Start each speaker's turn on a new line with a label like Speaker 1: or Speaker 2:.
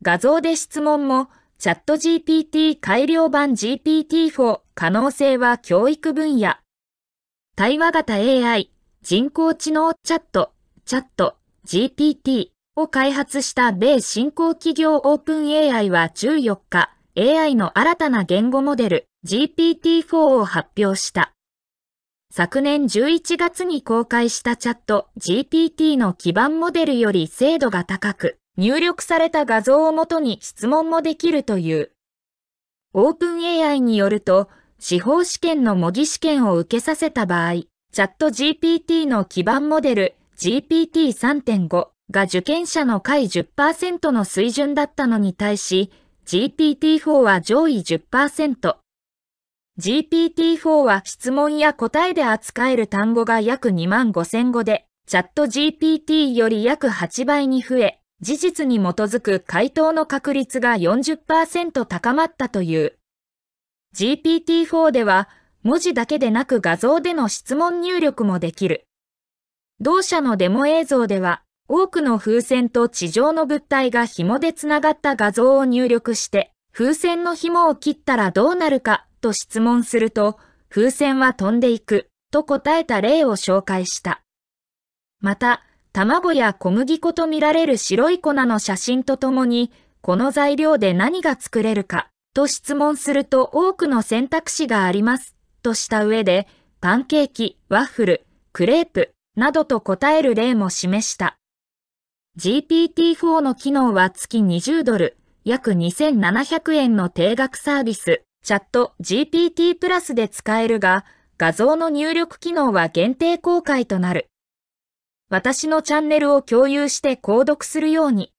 Speaker 1: 画像で質問も、チャット GPT 改良版 GPT-4 可能性は教育分野。対話型 AI、人工知能チャット、チャット、GPT を開発した米新興企業オープン AI は14日、AI の新たな言語モデル GPT-4 を発表した。昨年11月に公開したチャット GPT の基盤モデルより精度が高く、入力された画像をもとに質問もできるという。OpenAI によると、司法試験の模擬試験を受けさせた場合、チャット GPT の基盤モデル GPT3.5 が受験者の下位10%の水準だったのに対し、GPT-4 は上位10%。GPT-4 は質問や答えで扱える単語が約2万5000語で、チャット GPT より約8倍に増え、事実に基づく回答の確率が40%高まったという。GPT-4 では文字だけでなく画像での質問入力もできる。同社のデモ映像では多くの風船と地上の物体が紐でつながった画像を入力して風船の紐を切ったらどうなるかと質問すると風船は飛んでいくと答えた例を紹介した。また、卵や小麦粉とみられる白い粉の写真とともに、この材料で何が作れるかと質問すると多くの選択肢がありますとした上で、パンケーキ、ワッフル、クレープなどと答える例も示した。GPT-4 の機能は月20ドル、約2700円の定額サービス、チャット GPT プラスで使えるが、画像の入力機能は限定公開となる。私のチャンネルを共有して購読するように。